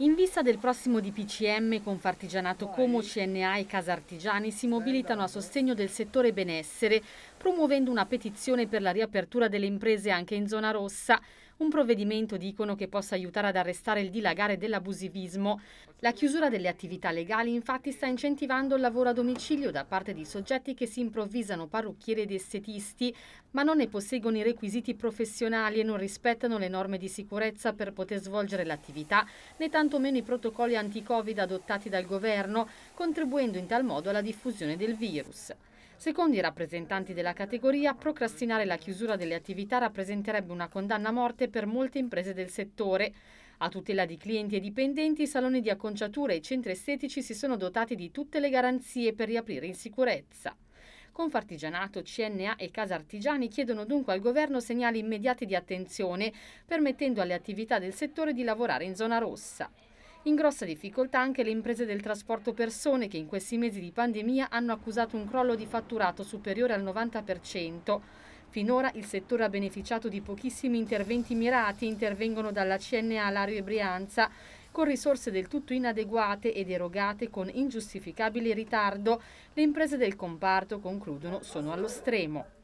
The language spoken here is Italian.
In vista del prossimo DPCM, Confartigianato Como, CNA e Casa Artigiani si mobilitano a sostegno del settore benessere, promuovendo una petizione per la riapertura delle imprese anche in zona rossa. Un provvedimento, dicono, che possa aiutare ad arrestare il dilagare dell'abusivismo. La chiusura delle attività legali infatti sta incentivando il lavoro a domicilio da parte di soggetti che si improvvisano parrucchieri ed estetisti, ma non ne posseggono i requisiti professionali e non rispettano le norme di sicurezza per poter svolgere l'attività, né tantomeno i protocolli anti-Covid adottati dal governo, contribuendo in tal modo alla diffusione del virus. Secondo i rappresentanti della categoria, procrastinare la chiusura delle attività rappresenterebbe una condanna a morte per molte imprese del settore. A tutela di clienti e dipendenti, i saloni di acconciatura e i centri estetici si sono dotati di tutte le garanzie per riaprire in sicurezza. Confartigianato, CNA e Casa Artigiani chiedono dunque al governo segnali immediati di attenzione, permettendo alle attività del settore di lavorare in zona rossa. In grossa difficoltà anche le imprese del trasporto persone che in questi mesi di pandemia hanno accusato un crollo di fatturato superiore al 90%. Finora il settore ha beneficiato di pochissimi interventi mirati, intervengono dalla CNA Lario e Brianza, con risorse del tutto inadeguate ed erogate con ingiustificabile ritardo. Le imprese del comparto, concludono, sono allo stremo.